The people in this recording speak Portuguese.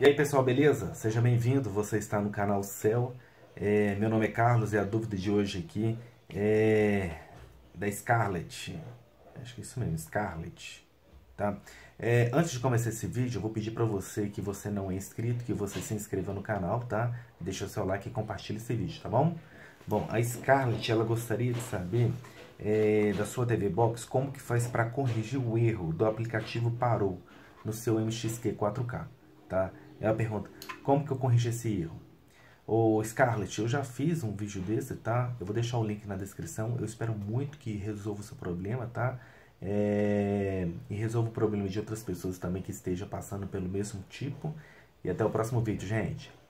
E aí pessoal, beleza? Seja bem-vindo, você está no canal Céu. É, meu nome é Carlos e a dúvida de hoje aqui é da Scarlett. Acho que é isso mesmo, Scarlett. Tá? É, antes de começar esse vídeo, eu vou pedir para você que você não é inscrito, que você se inscreva no canal, tá? Deixa o seu like e compartilhe esse vídeo, tá bom? Bom, a Scarlett, ela gostaria de saber é, da sua TV Box como que faz para corrigir o erro do aplicativo parou no seu MXQ 4K, tá? Ela é pergunta, como que eu corrijo esse erro? Ô Scarlett, eu já fiz um vídeo desse, tá? Eu vou deixar o link na descrição. Eu espero muito que resolva o seu problema, tá? É... E resolva o problema de outras pessoas também que estejam passando pelo mesmo tipo. E até o próximo vídeo, gente.